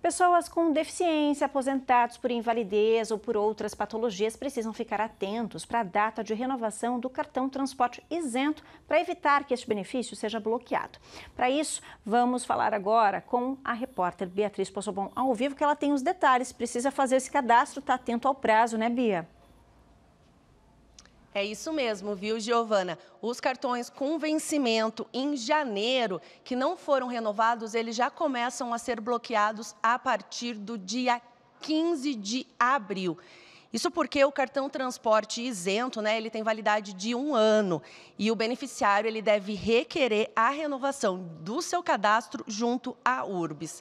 Pessoas com deficiência, aposentados por invalidez ou por outras patologias precisam ficar atentos para a data de renovação do cartão transporte isento para evitar que este benefício seja bloqueado. Para isso, vamos falar agora com a repórter Beatriz Possobon ao vivo, que ela tem os detalhes. Precisa fazer esse cadastro, está atento ao prazo, né, Bia? É isso mesmo, viu, Giovana? Os cartões com vencimento em janeiro, que não foram renovados, eles já começam a ser bloqueados a partir do dia 15 de abril. Isso porque o cartão transporte isento, né, ele tem validade de um ano e o beneficiário ele deve requerer a renovação do seu cadastro junto à URBS.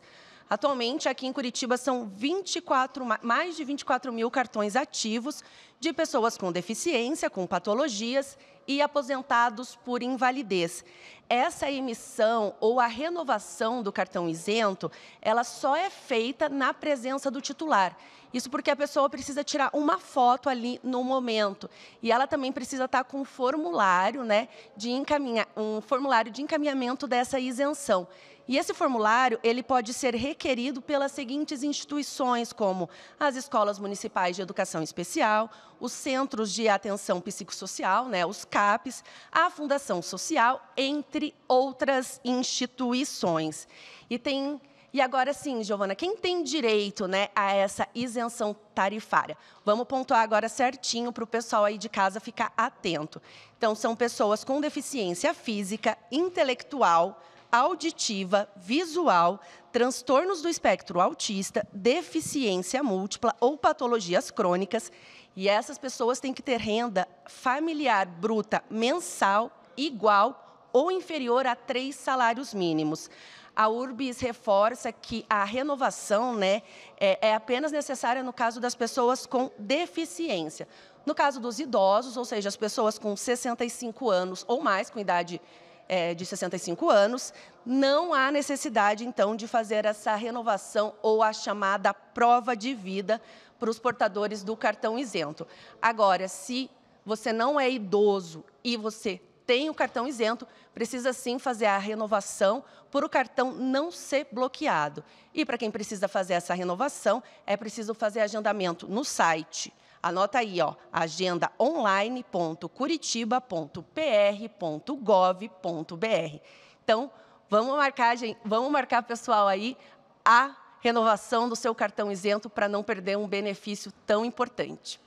Atualmente, aqui em Curitiba, são 24, mais de 24 mil cartões ativos de pessoas com deficiência, com patologias e aposentados por invalidez. Essa emissão ou a renovação do cartão isento, ela só é feita na presença do titular. Isso porque a pessoa precisa tirar uma foto ali no momento. E ela também precisa estar com um formulário, né, de um formulário de encaminhamento dessa isenção. E esse formulário, ele pode ser requerido pelas seguintes instituições, como as escolas municipais de educação especial, os centros de atenção psicossocial, né, os CAPES, a Fundação Social, entre outras instituições. E tem e agora sim, Giovana, quem tem direito né, a essa isenção tarifária? Vamos pontuar agora certinho para o pessoal aí de casa ficar atento. Então, são pessoas com deficiência física, intelectual, auditiva, visual, transtornos do espectro autista, deficiência múltipla ou patologias crônicas. E essas pessoas têm que ter renda familiar bruta mensal igual ou inferior a três salários mínimos. A URBIS reforça que a renovação né, é, é apenas necessária no caso das pessoas com deficiência. No caso dos idosos, ou seja, as pessoas com 65 anos ou mais, com idade é, de 65 anos, não há necessidade, então, de fazer essa renovação ou a chamada prova de vida para os portadores do cartão isento. Agora, se você não é idoso e você tem o cartão isento, precisa sim fazer a renovação por o cartão não ser bloqueado. E para quem precisa fazer essa renovação, é preciso fazer agendamento no site Anota aí, ó, agendaonline.curitiba.pr.gov.br. Então, vamos marcar, gente, vamos marcar, pessoal, aí a renovação do seu cartão isento para não perder um benefício tão importante.